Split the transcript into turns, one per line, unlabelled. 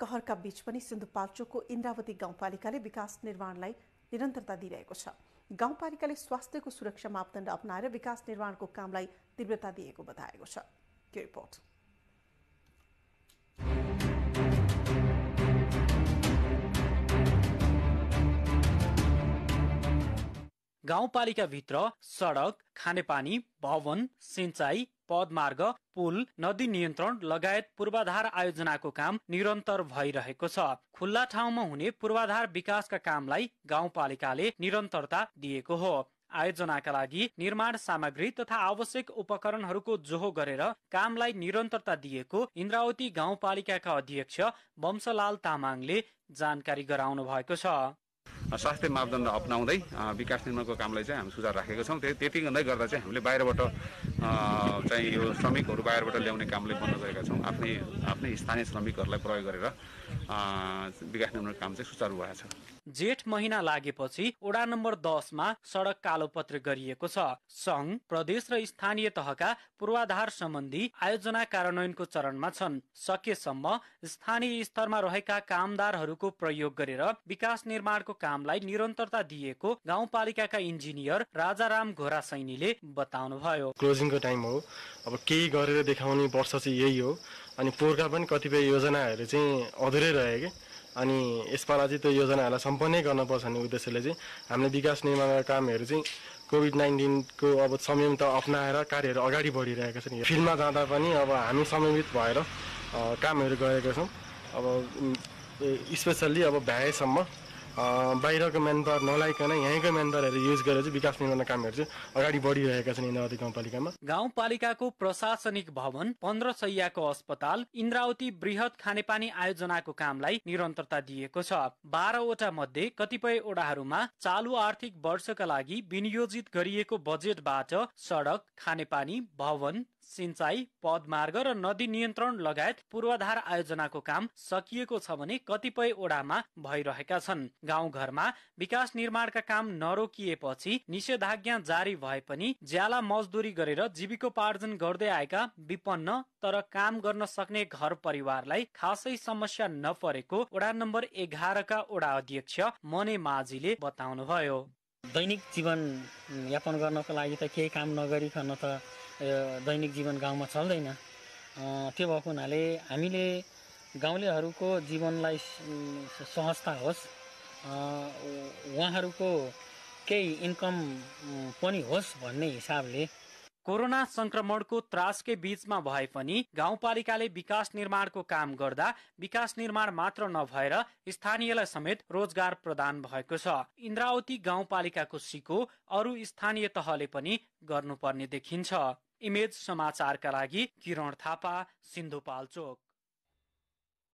कहरका बीच पनि सिन्धुपाल्चोकको इन्द्रावती गाउँपालिकाले विकास निर्माणलाई निरन्तरता दिइरहेको छ गाउँपालिकाले स्वास्थ्यको सुरक्षा मापदण्ड अप्नाएर विकास निर्माणको कामलाई तीव्रता दिएको बताएको छ रिपोर्ट गाउँपालिकाभित्र सडक खानेपानी भवन सिंचाइ पदमार्ग पुल नदी नियन्त्रण लगायत पूर्वाधार आयोजनाको काम निरन्तर भइरहेको छ खुल्ला ठाउँमा हुने पूर्वाधार विकासका कामलाई गाउँपालिकाले निरन्तरता दिएको हो आयोजनाका लागि निर्माण सामग्री तथा आवश्यक उपकरणहरूको जोहो गरेर कामलाई निरन्तरता दिएको इन्द्रावती गाउँपालिकाका अध्यक्ष वंशलाल तामाङले जानकारी गराउनु भएको छ स्वास्थ्य मापदण्ड अप्नाउँदै विकास निर्माणको कामलाई चाहिँ हामी सुझाव राखेका छौँ त्यति गर्दा चाहिँ हामीले बाहिरबाट चाहिँ यो श्रमिकहरू बाहिरबाट ल्याउने कामले बन्द गरेका छौँ आफ्नै आफ्नै स्थानीय श्रमिकहरूलाई प्रयोग गरेर विकास निर्माणको काम चाहिँ सुचारू भएको छ जेठ महिना लागेपछि ओडा नम्बर दसमा सडक कालोपत्र गरिएको छ संघ प्रदेश र स्थानीय तहका पूर्वाधार सम्बन्धी आयोजना कार्यान्वयनको चरणमा छन् सकेसम्म स्थानीय स्तरमा रहेका कामदारहरूको प्रयोग गरेर विकास निर्माणको कामलाई निरन्तरता दिएको गाउँपालिकाका इन्जिनियर राजाराम घोरा सैनीले बताउनुभयो
क्लोजिङको टाइम हो अब केही गरेर देखाउने वर्ष चाहिँ यही हो अनि पोहोरका पनि कतिपय योजनाहरू चाहिँ अधुरै रहे कि अनि यसपालि चाहिँ त्यो योजनाहरूलाई सम्पन्नै गर्नुपर्छ भन्ने उद्देश्यले चाहिँ हामीले विकास निर्माणका कामहरू चाहिँ कोभिड नाइन्टिनको अब संयमित अप्नाएर कार्यहरू अगाडि बढिरहेका छन् फिल्डमा जाँदा पनि अब हामी संयमित भएर कामहरू गरेका छौँ अब स्पेसल्ली अब भ्याएसम्म बाहिरको म्यान पावर नलाइकन यहीँको म्यान पावरहरू युज गरेर चाहिँ विकास निर्माण कामहरू चाहिँ अगाडि बढिरहेका छन् इन्द्रावती गाउँपालिकामा
गाउँपालिकाको प्रशासनिक भवन पन्ध्र सयको अस्पताल इन्द्रावती वृहत खानेपानी आयोजनाको कामलाई निरन्तरता दिएको छ बाह्रवटा मध्ये कतिपय ओडाहरूमा चालु आर्थिक वर्षका लागि विनियोजित गरिएको बजेटबाट सडक खानेपानी भवन सिंचाई पदमार्ग र नदी नियन्त्रण लगायत पूर्वाधार आयोजनाको काम सकिएको छ भने कतिपय ओडामा भइरहेका छन् गाउँघरमा विकास निर्माणका काम नरोकिएपछि निषेधाज्ञा जारी भए पनि ज्याला मजदुरी गरेर जीविकोपार्जन गर्दै आएका विपन्न तर काम गर्न सक्ने घर परिवारलाई खासै समस्या नपरेको ओडा नम्बर एघारका ओडा अध्यक्ष मने माझीले बताउनुभयो
दैनिक जीवन यापन गर्नको लागि त केही काम नगरिकन त दैनिक जीवन गाउँमा चल्दैन त्यो भएको हुनाले हामीले गाउँलेहरूको जीवनलाई सहजता होस् उहाँहरूको केही इन्कम पनि होस् भन्ने हिसाबले कोरोना
संक्रमणको त्रासकै बीचमा भए पनि गाउँपालिकाले विकास निर्माणको काम गर्दा विकास निर्माण मात्र नभएर स्थानीयलाई समेत रोजगार प्रदान भएको छ इन्द्रावती गाउँपालिकाको सिको अरू स्थानीय तहले पनि गर्नुपर्ने देखिन्छ इमेज समाचारका लागि किरण थापा सिन्धुपाल्चोक